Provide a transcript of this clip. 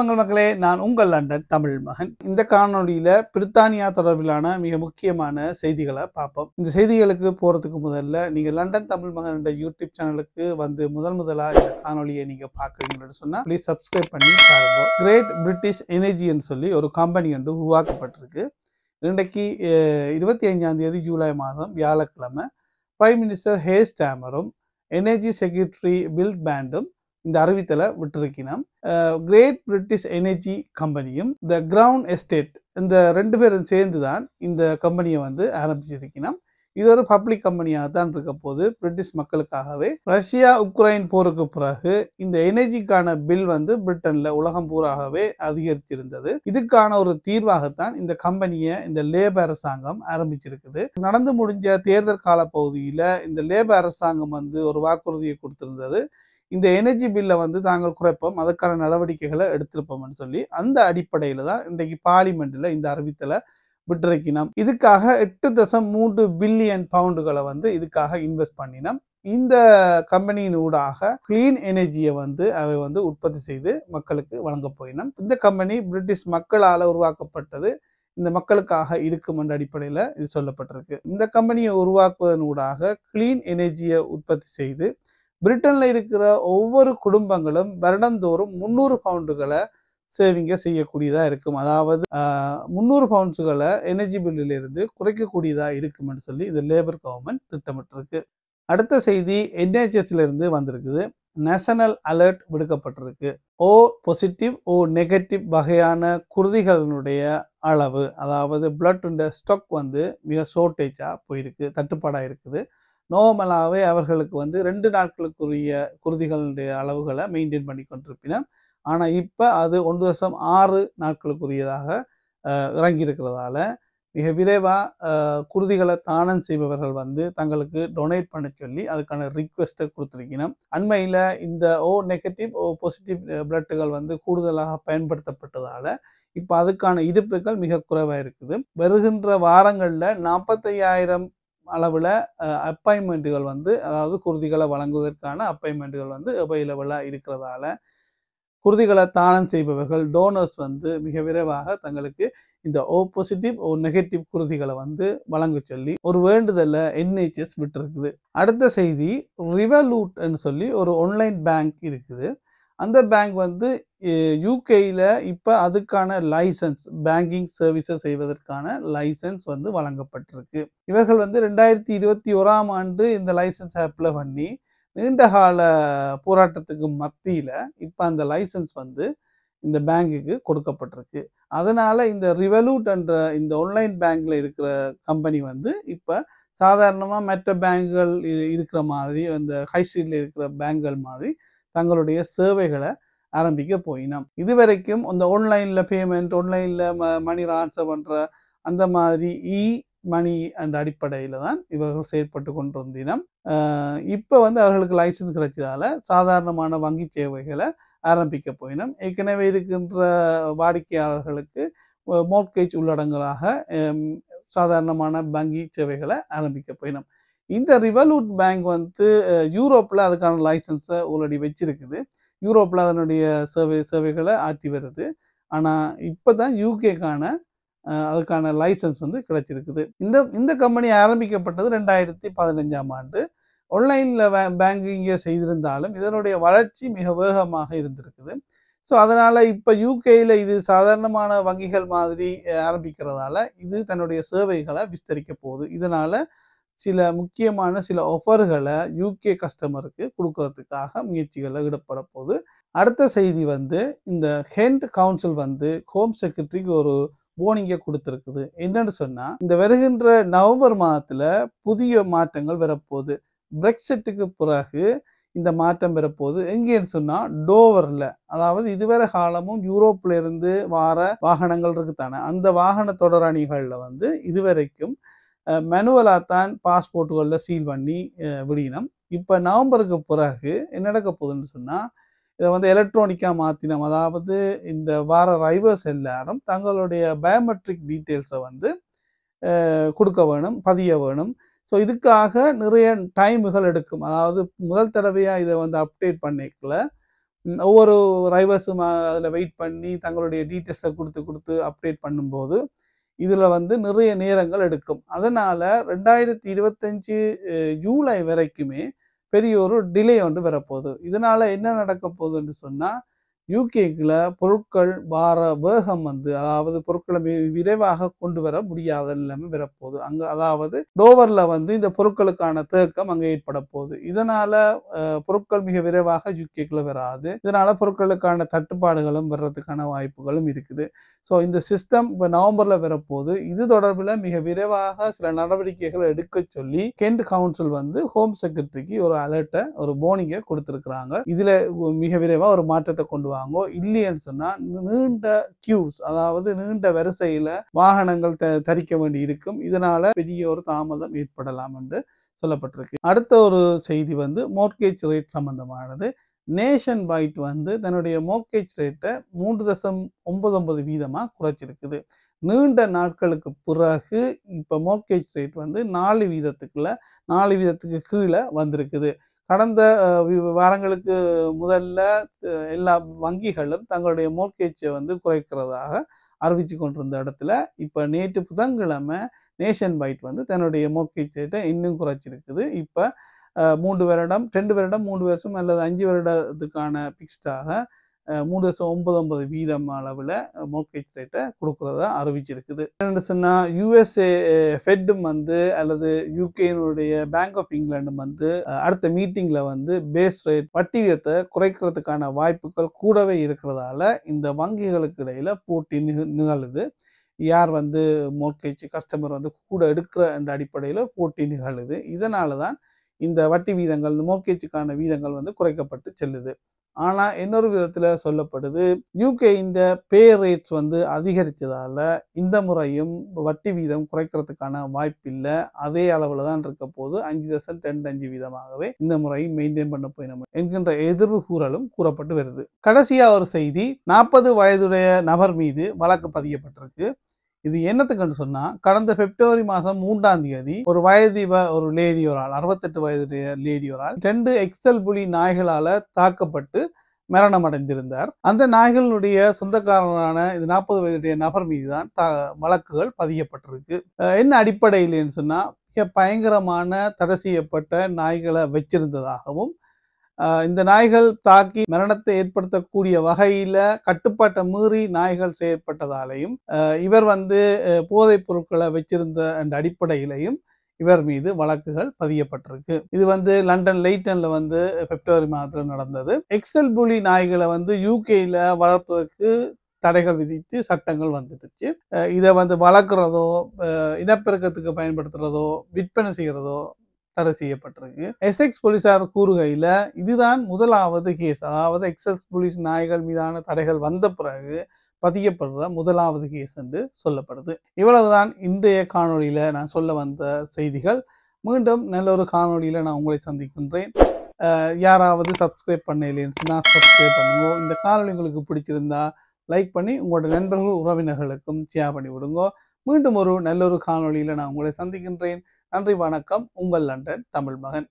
மங்கள் மக்களே நான் உங்கள் லண்டன் தமிழ் மகன் இந்த காணொலியில பிரித்தானியா தொடர்பிலான மிக முக்கியமான செய்திகளை பார்ப்போம் இந்த செய்திகளுக்கு போறதுக்கு முதல்ல நீங்க லண்டன் தமிழ் மகன் என்ற யூடியூப் சேனலுக்கு வந்து முதல் முதலா இந்த காணொலியை நீங்க பாக்குறீங்கன்னு சொன்னா ப்ளீஸ் சப்ஸ்கிரைப் பண்ணி பாருங்க கிரேட் பிரிட்டிஷ் எனர்ஜின்னு சொல்லி ஒரு கம்பெனி ஒன்று உருவாக்கப்பட்டிருக்கு இன்றைக்கு இருபத்தி ஐந்தாம் தேதி ஜூலை மாதம் வியாழக்கிழமை பிரைம் மினிஸ்டர் ஹேஸ் டேமரும் எனர்ஜி செக்ரட்டரி பில் பேண்டும் இந்த அறிவித்தல விட்டிருக்கணும் கிரேட் பிரிட்டிஷ் எனர்ஜி கம்பெனியும் த கிரவுண்ட் எஸ்டேட் இந்த ரெண்டு பேரும் சேர்ந்து தான் இந்த கம்பெனியை வந்து ஆரம்பிச்சிருக்கணும் இது ஒரு பப்ளிக் கம்பெனியாக தான் இருக்க போது பிரிட்டிஷ் மக்களுக்காகவே ரஷ்யா உக்ரைன் போருக்கு பிறகு இந்த எனர்ஜிக்கான பில் வந்து பிரிட்டன்ல உலகம் பூராகவே அதிகரித்திருந்தது இதுக்கான ஒரு தீர்வாகத்தான் இந்த கம்பெனியை இந்த லேபர் அரசாங்கம் ஆரம்பிச்சிருக்குது நடந்து முடிஞ்ச தேர்தல் கால பகுதியில இந்த லேபர் அரசாங்கம் வந்து ஒரு வாக்குறுதியை கொடுத்திருந்தது இந்த எனர்ஜி பில்லை வந்து தாங்கள் குறைப்போம் அதற்கான நடவடிக்கைகளை எடுத்திருப்போம்னு சொல்லி அந்த அடிப்படையில் தான் இன்றைக்கு பார்லிமெண்ட்டில் இந்த அறிவித்தலை விட்டிருக்கணும் இதுக்காக எட்டு தசம் மூன்று பில்லியன் பவுண்டுகளை வந்து இதுக்காக இன்வெஸ்ட் பண்ணினோம் இந்த கம்பெனியின் ஊடாக கிளீன் எனர்ஜியை வந்து அவை வந்து உற்பத்தி செய்து மக்களுக்கு வழங்க போயினோம் இந்த கம்பெனி பிரிட்டிஷ் மக்களால் உருவாக்கப்பட்டது இந்த மக்களுக்காக இருக்கும் என்ற அடிப்படையில் இது சொல்லப்பட்டிருக்கு இந்த கம்பெனியை உருவாக்குவதன் ஊடாக கிளீன் எனர்ஜியை உற்பத்தி செய்து பிரிட்டனில் இருக்கிற ஒவ்வொரு குடும்பங்களும் வருடந்தோறும் முந்நூறு பவுண்டுகளை சேவிங்கை செய்யக்கூடியதாக இருக்கும் அதாவது முந்நூறு பவுன்ஸுகளை எனர்ஜி பில்லிலிருந்து குறைக்கக்கூடியதாக இருக்கும்னு சொல்லி இது லேபர் கவர்மெண்ட் திட்டமிட்டிருக்கு அடுத்த செய்தி என்ஹெச்எஸ்லேருந்து வந்திருக்குது நேஷனல் அலர்ட் விடுக்கப்பட்டிருக்கு ஓ பாசிட்டிவ் ஓ நெகட்டிவ் வகையான குருதிகளினுடைய அளவு அதாவது பிளட்டுண்ட ஸ்டொக் வந்து மிக ஷோர்டேஜாக போயிருக்கு தட்டுப்பாடாக இருக்குது நோமலாகவே அவர்களுக்கு வந்து ரெண்டு நாட்களுக்குரிய குருதிகளுடைய அளவுகளை மெயின்டைன் பண்ணி கொண்டிருப்பினர் ஆனால் இப்போ அது ஒன்று வருஷம் ஆறு நாட்களுக்குரியதாக இறங்கி இருக்கிறதால மிக விரைவாக குருதிகளை தானம் செய்பவர்கள் வந்து தங்களுக்கு டொனேட் பண்ண சொல்லி அதுக்கான ரிக்வெஸ்ட்டை கொடுத்துருக்கணும் அண்மையில் இந்த ஓ நெகட்டிவ் ஓ பாசிட்டிவ் பிளட்டுகள் வந்து கூடுதலாக பயன்படுத்தப்பட்டதால் இப்போ அதுக்கான இருப்புகள் மிக குறைவாக இருக்குது வருகின்ற வாரங்களில் நாற்பத்தையாயிரம் அளவில் அப்பாயின்மெண்ட்டுகள் வந்து அதாவது குருதிகளை வழங்குவதற்கான அப்பாயின்மெண்ட்டுகள் வந்து அவைலபிளாக இருக்கிறதால குருதிகளை தானம் செய்பவர்கள் டோனர்ஸ் வந்து மிக விரைவாக தங்களுக்கு இந்த ஓ பாசிட்டிவ் ஓ நெகட்டிவ் குருதிகளை வந்து வழங்க சொல்லி ஒரு வேண்டுதலை என்ஹெச்எஸ் விட்டுருக்குது அடுத்த செய்தி ரிவலூட்னு சொல்லி ஒரு ஆன்லைன் பேங்க் இருக்குது அந்த பேங்க் வந்து யூகேயில் இப்போ அதுக்கான லைசன்ஸ் பேங்கிங் சர்வீஸை செய்வதற்கான லைசன்ஸ் வந்து வழங்கப்பட்டிருக்கு இவர்கள் வந்து ரெண்டாயிரத்தி இருபத்தி ஓராம் ஆண்டு இந்த லைசன்ஸ் அப்ளை பண்ணி நீண்டகால போராட்டத்துக்கு மத்தியில் இப்போ அந்த லைசன்ஸ் வந்து இந்த பேங்குக்கு கொடுக்கப்பட்டிருக்கு அதனால் இந்த ரிவல்யூட் என்ற இந்த ஆன்லைன் பேங்கில் இருக்கிற கம்பெனி வந்து இப்போ சாதாரணமாக மற்ற பேங்குகள் இருக்கிற மாதிரி அந்த ஹை ஸ்ட்ரீட்டில் இருக்கிற பேங்குகள் மாதிரி தங்களுடைய சேவைகளை ஆரம்பிக்க போயினோம் இது வரைக்கும் அந்த ஆன்லைனில் பேமெண்ட் ஆன்லைனில் ம மணி ட்ரான்ஸ்ஃபர் பண்ணுற அந்த மாதிரி இ மணி அண்ட் அடிப்படையில் தான் இவர்கள் செயற்பட்டு கொண்டிருந்தினம் இப்போ வந்து அவர்களுக்கு லைசன்ஸ் கிடைச்சதால சாதாரணமான வங்கி சேவைகளை ஆரம்பிக்க போயினோம் ஏற்கனவே இருக்கின்ற வாடிக்கையாளர்களுக்கு மோட்கேஜ் உள்ளடங்களாக சாதாரணமான வங்கி சேவைகளை ஆரம்பிக்க போயினோம் இந்த ரிவலூட் பேங்க் வந்து யூரோப்பில் அதுக்கான லைசன்ஸை உள்ளடி வச்சிருக்குது யூரோப்பில் அதனுடைய சேவை சேவைகளை ஆற்றி வருது ஆனால் இப்போ தான் யூகேக்கான அதுக்கான லைசன்ஸ் வந்து கிடைச்சிருக்குது இந்த இந்த கம்பெனி ஆரம்பிக்கப்பட்டது ரெண்டாயிரத்தி பதினஞ்சாம் ஆண்டு ஆன்லைனில் பேங்கிங்கை செய்திருந்தாலும் இதனுடைய வளர்ச்சி மிக வேகமாக இருந்திருக்குது ஸோ அதனால் இப்போ யூகேயில் இது சாதாரணமான வங்கிகள் மாதிரி ஆரம்பிக்கிறதால இது தன்னுடைய சேவைகளை விஸ்தரிக்க போகுது இதனால் சில முக்கியமான சில ஆஃபர்களை யூகே கஸ்டமருக்கு கொடுக்கறதுக்காக முயற்சிகளில் ஈடுபட போகுது அடுத்த செய்தி வந்து இந்த ஹெண்ட் கவுன்சில் வந்து ஹோம் செக்ரட்டரிக்கு ஒரு வார்னிங்கை கொடுத்துருக்குது என்னன்னு சொன்னால் இந்த வருகின்ற நவம்பர் மாதத்தில் புதிய மாற்றங்கள் வரப்போகுது பிரெக்சிட்டுக்கு பிறகு இந்த மாற்றம் பெறப்போகுது எங்கேன்னு சொன்னால் டோவரில் அதாவது இதுவரை காலமும் யூரோப்பில் இருந்து வார வாகனங்கள் இருக்குத்தானே அந்த வாகன தொடரணிகளில் வந்து இதுவரைக்கும் மெனுவலாக தான் பாஸ்போர்ட்டுகளில் சீல் பண்ணி விடினோம் இப்போ நவம்பருக்கு பிறகு என்ன நடக்க போகுதுன்னு சொன்னால் இதை வந்து எலக்ட்ரானிக்காக மாற்றினோம் அதாவது இந்த வார ரைவர்ஸ் எல்லாரும் தங்களுடைய பயோமெட்ரிக் டீட்டெயில்ஸை வந்து கொடுக்க வேணும் பதிய வேணும் ஸோ இதுக்காக நிறைய டைமுகள் எடுக்கும் அதாவது முதல் தடவையாக இதை வந்து அப்டேட் பண்ணிக்கல ஒவ்வொரு ரைவர்ஸும் அதில் வெயிட் பண்ணி தங்களுடைய டீட்டெயில்ஸை கொடுத்து கொடுத்து அப்டேட் பண்ணும்போது இதில் வந்து நிறைய நேரங்கள் எடுக்கும் அதனால் ரெண்டாயிரத்தி இருபத்தஞ்சி ஜூலை வரைக்குமே பெரிய ஒரு டிலே ஒன்று வரப்போகுது இதனால் என்ன நடக்க போகுதுன்னு சொன்னால் யூகேக்கில் பொருட்கள் வார வேகம் வந்து அதாவது பொருட்களை விரைவாக கொண்டு வர முடியாத நிலைமை வரப்போகுது அங்கே அதாவது டோவரில் வந்து இந்த பொருட்களுக்கான தேக்கம் அங்கே ஏற்பட போகுது இதனால் பொருட்கள் மிக விரைவாக யூகேக்கில் வராது இதனால் பொருட்களுக்கான தட்டுப்பாடுகளும் வர்றதுக்கான வாய்ப்புகளும் இருக்குது ஸோ இந்த சிஸ்டம் இப்போ நவம்பரில் வரப்போகுது இது தொடர்பில் மிக விரைவாக சில நடவடிக்கைகள் எடுக்க சொல்லி கென்ட் கவுன்சில் வந்து ஹோம் செக்ரட்டரிக்கு ஒரு அலர்ட்டை ஒரு போனிங்கை கொடுத்துருக்குறாங்க இதில் மிக விரைவாக ஒரு மாற்றத்தை கொண்டு வாங்குவாங்கோ இல்லையன்னு சொன்னா நீண்ட கியூஸ் அதாவது நீண்ட வரிசையில் வாகனங்கள் த தரிக்க வேண்டி இருக்கும் இதனால் பெரிய ஒரு தாமதம் ஏற்படலாம் என்று சொல்லப்பட்டிருக்கு அடுத்த ஒரு செய்தி வந்து மோர்கேஜ் ரேட் சம்பந்தமானது நேஷன் பைட் வந்து தன்னுடைய மோர்கேஜ் ரேட்டை மூன்று தசம் ஒன்பது ஒன்பது வீதமாக குறைச்சிருக்குது நீண்ட நாட்களுக்கு பிறகு இப்போ மோர்கேஜ் ரேட் வந்து நாலு வீதத்துக்குள்ள நாலு வீதத்துக்கு கீழே வந்திருக்குது கடந்த வாரங்களுக்கு முதல்ல எல்லா வங்கிகளும் தங்களுடைய மோர்கேஜை வந்து குறைக்கிறதாக அறிவிச்சு கொண்டிருந்த இடத்துல இப்போ நேற்று புதன்கிழமை நேஷன் பைட் வந்து தன்னுடைய மோர்கேஜ் ரேட்டை இன்னும் குறைச்சிருக்குது இப்போ மூன்று வருடம் ரெண்டு வருடம் மூன்று வருஷம் அல்லது அஞ்சு வருடத்துக்கான பிக்ஸ்டாக மூணு லட்சம் ஒன்பது ஒன்பது வீதம் அளவில் மோர்கேஜ் ரேட்டை கொடுக்குறதா அறிவிச்சிருக்குது என்னென்னு சொன்னால் யூஎஸ்ஏ ஃபெட்டும் வந்து அல்லது யூகேனுடைய பேங்க் ஆஃப் இங்கிலாண்டும் வந்து அடுத்த மீட்டிங்கில் வந்து பேஸ் ரேட் வட்டி வீதத்தை குறைக்கிறதுக்கான வாய்ப்புகள் கூடவே இருக்கிறதால இந்த வங்கிகளுக்கு இடையில் போட்டி நிகழுது யார் வந்து மோர்கேஜ் கஸ்டமர் வந்து கூட எடுக்கிற என்ற அடிப்படையில் போட்டி நிகழுது இதனால தான் இந்த வட்டி வீதங்கள் இந்த மோர்கேஜுக்கான வீதங்கள் வந்து குறைக்கப்பட்டு செல்லுது ஆனால் இன்னொரு விதத்தில் சொல்லப்படுது யூகே இந்த பே ரேட்ஸ் வந்து அதிகரித்ததால் இந்த முறையும் வட்டி வீதம் குறைக்கிறதுக்கான வாய்ப்பில்லை அதே அளவில் தான் இருக்க போது அஞ்சு தசம் ரெண்டு அஞ்சு வீதமாகவே இந்த முறையும் மெயின்டைன் பண்ண போய் நம்ம என்கின்ற எதிர்வு கூறலும் கூறப்பட்டு வருது கடைசியாக ஒரு செய்தி நாற்பது வயதுடைய நபர் மீது வழக்கு பதியப்பட்டிருக்கு இது என்னத்துக்குன்னு சொன்னால் கடந்த பிப்ரவரி மாதம் மூன்றாம் தேதி ஒரு வயதீப ஒரு லேடி ஒரு ஆள் அறுபத்தெட்டு வயது லேடி ஒரு ஆள் ரெண்டு எக்ஸல் புலி நாய்களால் தாக்கப்பட்டு மரணம் அடைந்திருந்தார் அந்த நாய்களினுடைய சொந்தக்காரரான இது நாற்பது வயதுடைய நபர் மீது தான் த வழக்குகள் பதியப்பட்டிருக்கு என்ன அடிப்படையில்னு சொன்னால் மிக பயங்கரமான தடை செய்யப்பட்ட நாய்களை வச்சிருந்ததாகவும் இந்த நாய்கள் தாக்கி மரணத்தை ஏற்படுத்தக்கூடிய வகையில கட்டுப்பாட்டை மீறி நாய்கள் செயற்பட்டதாலையும் இவர் வந்து போதைப் பொருட்களை வச்சிருந்த என்ற அடிப்படையிலையும் இவர் மீது வழக்குகள் பதியப்பட்டிருக்கு இது வந்து லண்டன் லைட்டன்ல வந்து பிப்ரவரி மாதத்தில் நடந்தது எக்ஸல் புலி நாய்களை வந்து யூகேல வளர்ப்பதற்கு தடைகள் விதித்து சட்டங்கள் வந்துடுச்சு இதை வந்து வளர்க்குறதோ இனப்பெருக்கத்துக்கு பயன்படுத்துறதோ விற்பனை செய்கிறதோ தடை செய்யப்பட்டிருக்கு எஸ்எக்ஸ் போலீசார் கூறுகையில் இதுதான் முதலாவது கேஸ் அதாவது எக்ஸ்எஸ் போலீஸ் நாய்கள் மீதான தடைகள் வந்த பிறகு பதியப்படுற முதலாவது கேஸ் என்று சொல்லப்படுது இவ்வளவுதான் இன்றைய காணொலியில் நான் சொல்ல வந்த செய்திகள் மீண்டும் நல்ல ஒரு காணொலியில் நான் உங்களை சந்திக்கின்றேன் யாராவது சப்ஸ்கிரைப் பண்ண இல்லைன்னு நான் சப்ஸ்கிரைப் பண்ணுங்கோ இந்த காணொலி உங்களுக்கு பிடிச்சிருந்தா லைக் பண்ணி உங்களோட நண்பர்கள் உறவினர்களுக்கும் ஷேர் பண்ணி விடுங்கோ மீண்டும் ஒரு நல்ல ஒரு காணொலியில் நான் உங்களை சந்திக்கின்றேன் நன்றி வணக்கம் உங்கள் லண்டன் தமிழ் மகன்